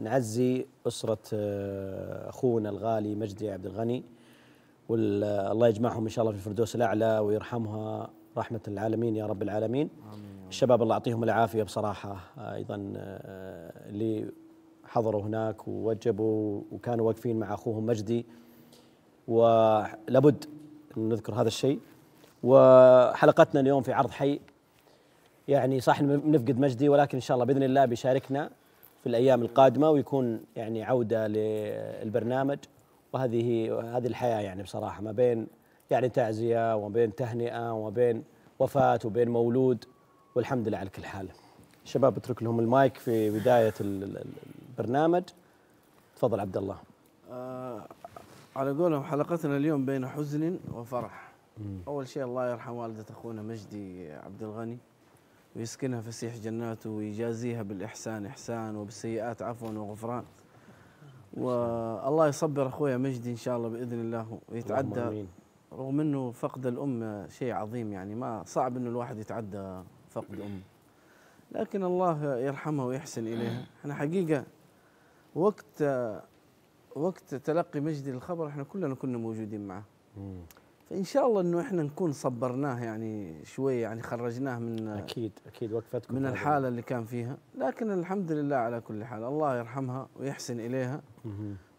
نعزي أسرة آه، أخونا الغالي مجدي عبد الغني والله يجمعهم إن شاء الله في الفردوس الأعلى ويرحمها رحمة العالمين يا رب العالمين آمين الشباب الله يعطيهم العافية بصراحة آه، أيضا آه، اللي حضروا هناك ووجبوا وكانوا واقفين مع أخوهم مجدي ولابد أن نذكر هذا الشيء وحلقتنا اليوم في عرض حي يعني صح نفقد مجدي ولكن إن شاء الله بإذن الله بيشاركنا في الايام القادمه ويكون يعني عوده للبرنامج وهذه هذه الحياه يعني بصراحه ما بين يعني تعزيه وما بين تهنئه وما بين وفاه وبين مولود والحمد لله على كل حال. شباب اترك لهم المايك في بدايه البرنامج تفضل عبد الله. آه على قولهم حلقتنا اليوم بين حزن وفرح. مم. اول شيء الله يرحم والده اخونا مجدي عبد الغني. ويسكنها فسيح جناته ويجازيها بالإحسان إحسان وبالسيئات عفوا وغفران والله يصبر أخويا مجدي إن شاء الله بإذن الله ويتعدى رغم أنه فقد الأم شيء عظيم يعني ما صعب أنه الواحد يتعدى فقد أم لكن الله يرحمها ويحسن إليها احنا حقيقة وقت وقت تلقي مجدي الخبر احنا كلنا كنا موجودين معه فان شاء الله انه احنا نكون صبرناه يعني شوي يعني خرجناه من اكيد اكيد وقفتكم من الحاله اللي كان فيها لكن الحمد لله على كل حال الله يرحمها ويحسن اليها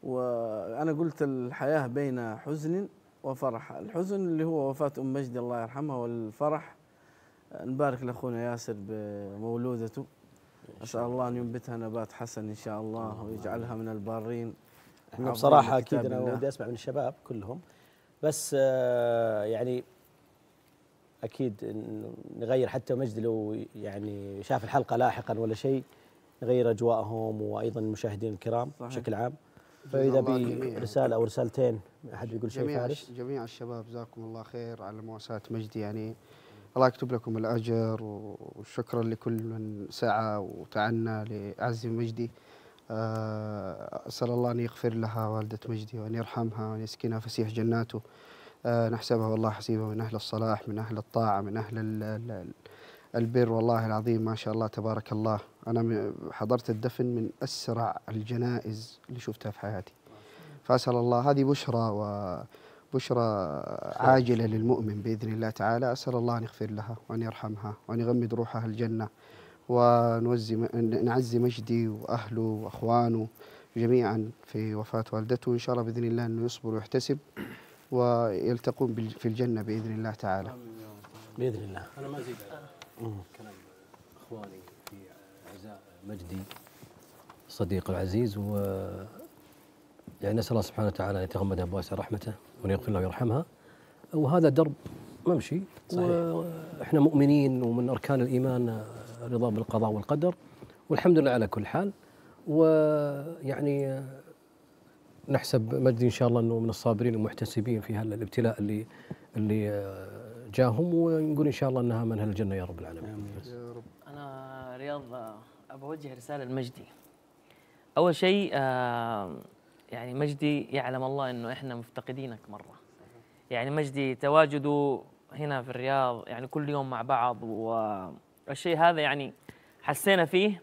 وانا قلت الحياه بين حزن وفرح الحزن اللي هو وفاه ام مجدي الله يرحمها والفرح نبارك لاخونا ياسر بمولودته اسال الله ان ينبتها نبات حسن ان شاء الله ويجعلها من البارين بصراحه اكيد انا ودي اسمع من الشباب كلهم بس آه، يعني اكيد نغير حتى مجد لو يعني شاف الحلقه لاحقا ولا شيء نغير اجواءهم وايضا المشاهدين الكرام صحيح. بشكل عام فاذا برساله او رسالتين احد يقول شيء فارس جميع الشباب جزاكم الله خير على مواساه مجدي يعني الله يكتب لكم الاجر وشكرا لكل من سعى وتعنى لعزي مجدي آه، أسأل الله أن يغفر لها والدة مجدي وأن يرحمها وأن يسكنها فسيح جناته آه، نحسبها والله حسيبها من أهل الصلاح من أهل الطاعة من أهل البر والله العظيم ما شاء الله تبارك الله أنا حضرت الدفن من أسرع الجنائز اللي شفتها في حياتي فأسأل الله هذه بشرى و بشرى عاجلة للمؤمن بإذن الله تعالى أسأل الله أن يغفر لها وأن يرحمها وأن يغمد روحها الجنة ونعزي نعزي مجدي واهله واخوانه جميعا في وفاه والدته ان شاء الله باذن الله انه يصبر ويحتسب ويلتقون في الجنه باذن الله تعالى. باذن الله. انا ما ازيد آه. كلام اخواني في عزاء مجدي الصديق العزيز و يعني نسال الله سبحانه وتعالى ان يتغمدها بواسع رحمته وان يغفر له ويرحمها وهذا درب ممشي صحيح. واحنا مؤمنين ومن اركان الايمان رضا بالقضاء والقدر والحمد لله على كل حال ويعني نحسب مجدي ان شاء الله انه من الصابرين المحتسبين في هذا الابتلاء اللي اللي جاهم ونقول ان شاء الله انها منهل الجنه يا رب العالمين. امين يا رب. انا رياض بوجه رساله لمجدي. اول شيء آه، يعني مجدي يعلم الله انه احنا مفتقدينك مره. يعني مجدي تواجده هنا في الرياض يعني كل يوم مع بعض و الشيء هذا يعني حسينا فيه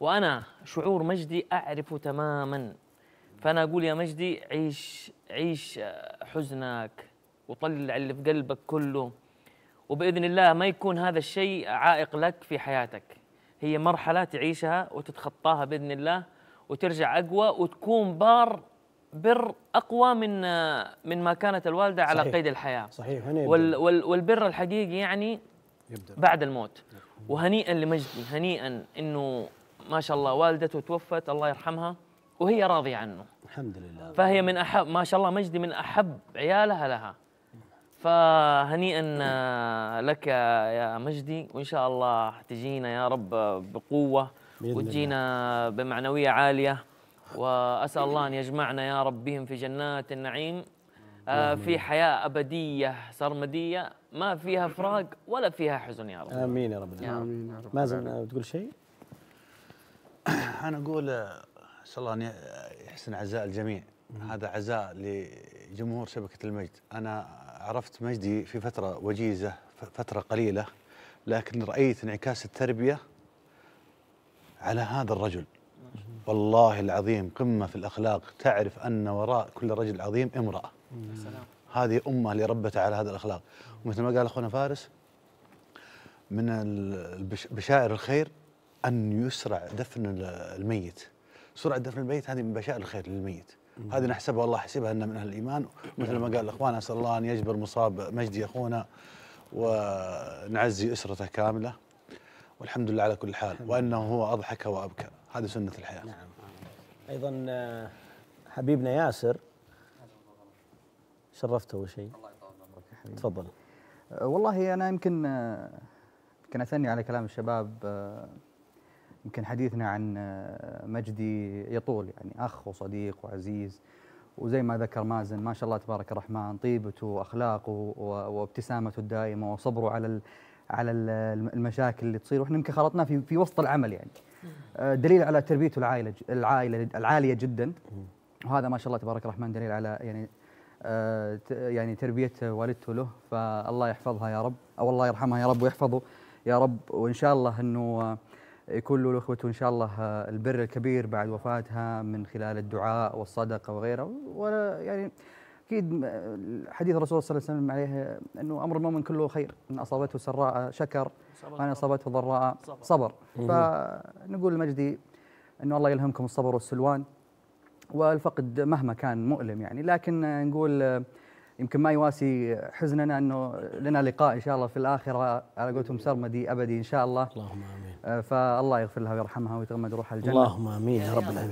وانا شعور مجدي اعرفه تماما فانا اقول يا مجدي عيش عيش حزنك وطلع اللي في قلبك كله وباذن الله ما يكون هذا الشيء عائق لك في حياتك هي مرحله تعيشها وتتخطاها باذن الله وترجع اقوى وتكون بار بر اقوى من من ما كانت الوالده على صحيح. قيد الحياه صحيح وال وال والبر الحقيقي يعني يبدأ. بعد الموت يبدأ. وهنيئا لمجدي هنيئا انه ما شاء الله والدته توفت الله يرحمها وهي راضيه عنه الحمد لله فهي من احب ما شاء الله مجدي من احب عيالها لها فهنيئا آه، لك يا مجدي وان شاء الله تجينا يا رب بقوه وتجينا بمعنويه عاليه واسال الله ان يجمعنا يا رب بهم في جنات النعيم آه، في حياه ابديه سرمديه ما فيها نعم. فراق ولا فيها حزن يا رب امين يا رب العالمين امين يا رب نعم. مازن آه، تقول شيء؟ انا اقول آه، اسال الله ان يحسن عزاء الجميع هذا عزاء لجمهور شبكه المجد انا عرفت مجدي في فتره وجيزه فتره قليله لكن رايت انعكاس التربيه على هذا الرجل والله العظيم قمه في الاخلاق تعرف ان وراء كل رجل عظيم امراه هذه أمة اللي ربت على هذا الأخلاق ومثل ما قال أخونا فارس من بشائر الخير أن يسرع دفن الميت سرعة دفن الميت هذه من بشائر الخير للميت هذه نحسبها والله حسبها أن من أهل الإيمان مثل ما قال الأخوان أسأل الله أن يجبر مصاب مجدي أخونا ونعزي أسرته كاملة والحمد لله على كل حال وأنه هو أضحك وأبكى هذه سنة الحياة نعم أيضا آه، حبيبنا ياسر شرفت اول شيء الله يطول عمرك يا حبيبي تفضل أه، والله انا يمكن أه، يمكن اثني على كلام الشباب أه، يمكن حديثنا عن مجدي يطول يعني اخ وصديق وعزيز وزي ما ذكر مازن ما شاء الله تبارك الرحمن طيبته واخلاقه وابتسامته الدائمه وصبره على على المشاكل اللي تصير واحنا يمكن خلطنا في في وسط العمل يعني دليل على تربيته العائله العائله العاليه جدا وهذا ما شاء الله تبارك الرحمن دليل على يعني يعني تربيه والدته له فالله يحفظها يا رب او الله يرحمها يا رب ويحفظه يا رب وان شاء الله انه يكون له لاخوته ان شاء الله البر الكبير بعد وفاتها من خلال الدعاء والصدقه وغيره ويعني اكيد حديث الرسول صلى الله عليه وسلم عليه انه امر المؤمن كله خير ان اصابته سراء شكر وان اصابته ضراء صبر, صبر. فنقول المجدي انه الله يلهمكم الصبر والسلوان والفقد مهما كان مؤلم يعني لكن نقول يمكن ما يواسي حزننا انه لنا لقاء ان شاء الله في الاخره على قولتهم سرمدي ابدي ان شاء الله اللهم امين آه، فالله يغفر لها ويرحمها ويتغمد روحها الجنه اللهم امين يا رب العالمين